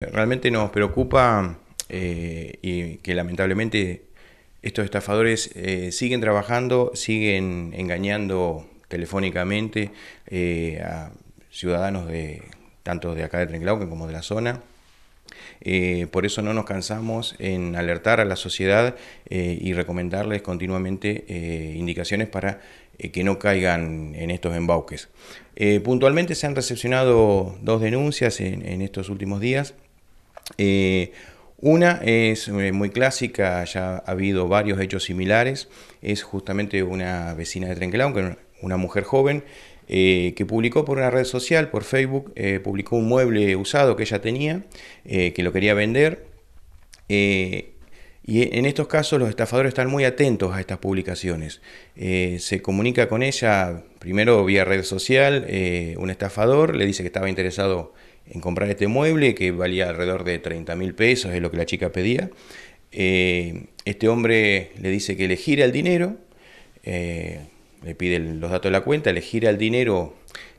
Realmente nos preocupa eh, y que lamentablemente estos estafadores eh, siguen trabajando, siguen engañando telefónicamente eh, a ciudadanos de tanto de acá de Trenclauque como de la zona. por eso no nos cansamos en alertar a la sociedad y recomendarles continuamente indicaciones para que no caigan en estos embauques. puntualmente se han recepcionado dos denuncias en estos últimos días. Eh, una es eh, muy clásica, ya ha habido varios hechos similares, es justamente una vecina de Trenquelau, una mujer joven, eh, que publicó por una red social, por Facebook, publicó un mueble usado que ella tenía, que lo quería vender. y en estos casos los estafadores están muy atentos a estas publicaciones. se comunica con ella primero vía red social, un estafador le dice que estaba interesado en comprar este mueble que valía alrededor de 30 mil pesos, es lo que la chica pedía. Eh, este hombre le dice que le gira el dinero, eh, le pide los datos de la cuenta, le gira el dinero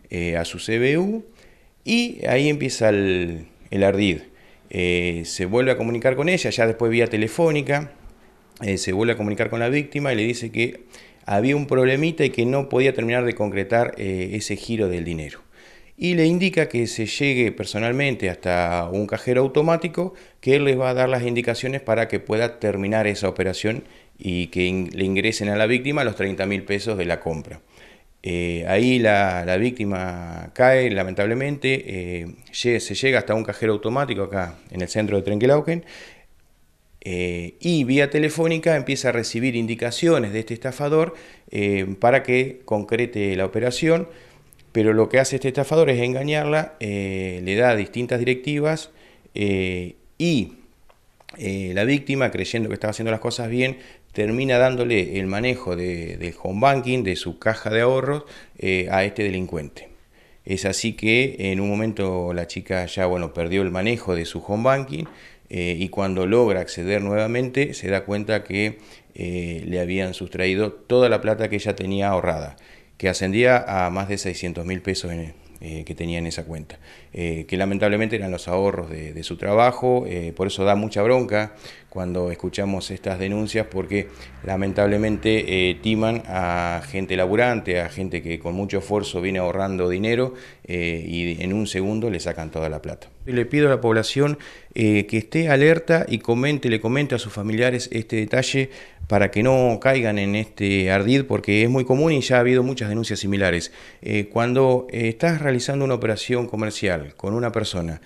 eh, a su CBU y ahí empieza el, el ardid. se vuelve a comunicar con ella, ya después vía telefónica, se vuelve a comunicar con la víctima y le dice que había un problemita y que no podía terminar de concretar ese giro del dinero y le indica que se llegue personalmente hasta un cajero automático que él les va a dar las indicaciones para que pueda terminar esa operación y que le ingresen a la víctima los 30 mil pesos de la compra. Eh, ahí la, víctima cae, lamentablemente, eh, se llega hasta un cajero automático acá en el centro de Trenquelauquen eh, y vía telefónica empieza a recibir indicaciones de este estafador para que concrete la operación pero lo que hace este estafador es engañarla, eh, le da distintas directivas eh, y eh, la víctima, creyendo que estaba haciendo las cosas bien, termina dándole el manejo de, del home banking, de su caja de ahorros, a este delincuente. Es así que en un momento la chica ya bueno, perdió el manejo de su home banking y cuando logra acceder nuevamente se da cuenta que le habían sustraído toda la plata que ella tenía ahorrada que ascendía a más de 600 mil pesos eh, que tenía en esa cuenta, eh, que lamentablemente eran los ahorros de, su trabajo, eh, por eso da mucha bronca cuando escuchamos estas denuncias, porque lamentablemente timan a gente laburante, a gente que con mucho esfuerzo viene ahorrando dinero y en un segundo le sacan toda la plata. Le pido a la población eh, que esté alerta y comente, le comente a sus familiares este detalle para que no caigan en este ardid, porque es muy común y ya ha habido muchas denuncias similares. Eh, cuando eh, estás realizando una operación comercial con una persona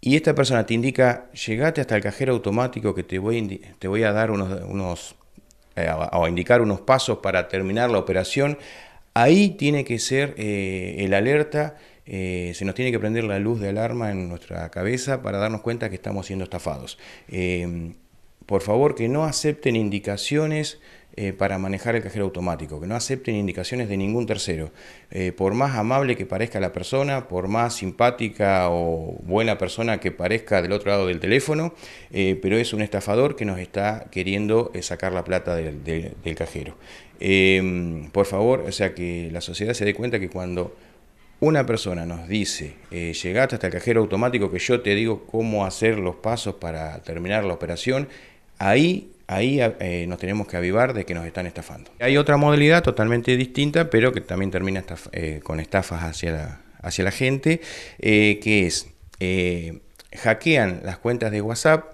y esta persona te indica, llegate hasta el cajero automático que te voy, te voy a dar unos, unos indicar unos pasos para terminar la operación, ahí tiene que ser el alerta eh, se nos tiene que prender la luz de alarma en nuestra cabeza para darnos cuenta que estamos siendo estafados. Eh, por favor, que no acepten indicaciones eh, para manejar el cajero automático, que no acepten indicaciones de ningún tercero. por más amable que parezca la persona, por más simpática o buena persona que parezca del otro lado del teléfono, pero es un estafador que nos está queriendo sacar la plata del, del cajero. por favor, o sea, que la sociedad se dé cuenta que cuando una persona nos dice, eh, llegaste hasta el cajero automático que yo te digo cómo hacer los pasos para terminar la operación, ahí, ahí eh, nos tenemos que avivar de que nos están estafando. Hay otra modalidad totalmente distinta, pero que también termina eh, con estafas hacia la, hacia la gente, que es, hackean las cuentas de WhatsApp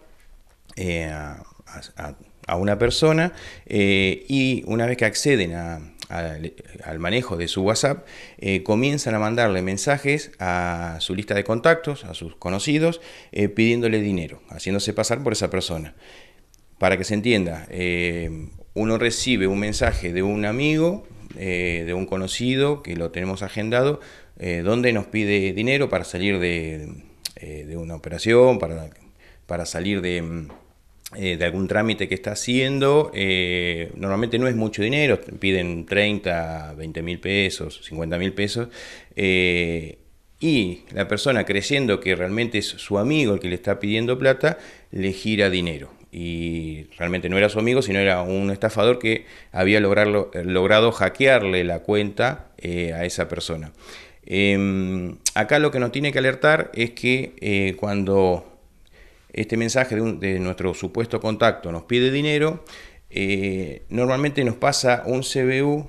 a, una persona y una vez que acceden a al, manejo de su WhatsApp, eh, comienzan a mandarle mensajes a su lista de contactos, a sus conocidos, eh, pidiéndole dinero, haciéndose pasar por esa persona. Para que se entienda, eh, uno recibe un mensaje de un amigo, de un conocido, que lo tenemos agendado, donde nos pide dinero para salir de, de una operación, para, para salir de mm, eh, de algún trámite que está haciendo, eh, normalmente no es mucho dinero, piden 30, 20 mil pesos, 50 mil pesos, eh, y la persona creyendo que realmente es su amigo el que le está pidiendo plata, le gira dinero. Y realmente no era su amigo, sino era un estafador que había logrado hackearle la cuenta a esa persona. Em, acá lo que nos tiene que alertar es que cuando este mensaje de, nuestro supuesto contacto nos pide dinero, eh, normalmente nos pasa un CBU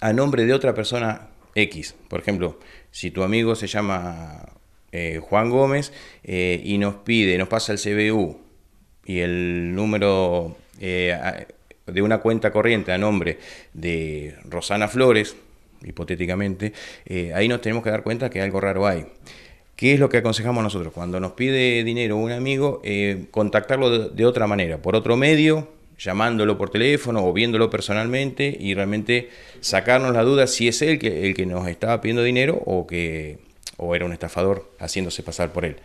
a nombre de otra persona X. Por ejemplo, si tu amigo se llama eh, Juan Gómez eh, y nos pide, nos pasa el CBU y el número de una cuenta corriente a nombre de Rosana Flores, hipotéticamente, ahí nos tenemos que dar cuenta que algo raro hay. ¿Qué es lo que aconsejamos nosotros? Cuando nos pide dinero un amigo, eh, contactarlo de, otra manera, por otro medio, llamándolo por teléfono o viéndolo personalmente y realmente sacarnos la duda si es él que, el que nos estaba pidiendo dinero o que o era un estafador haciéndose pasar por él.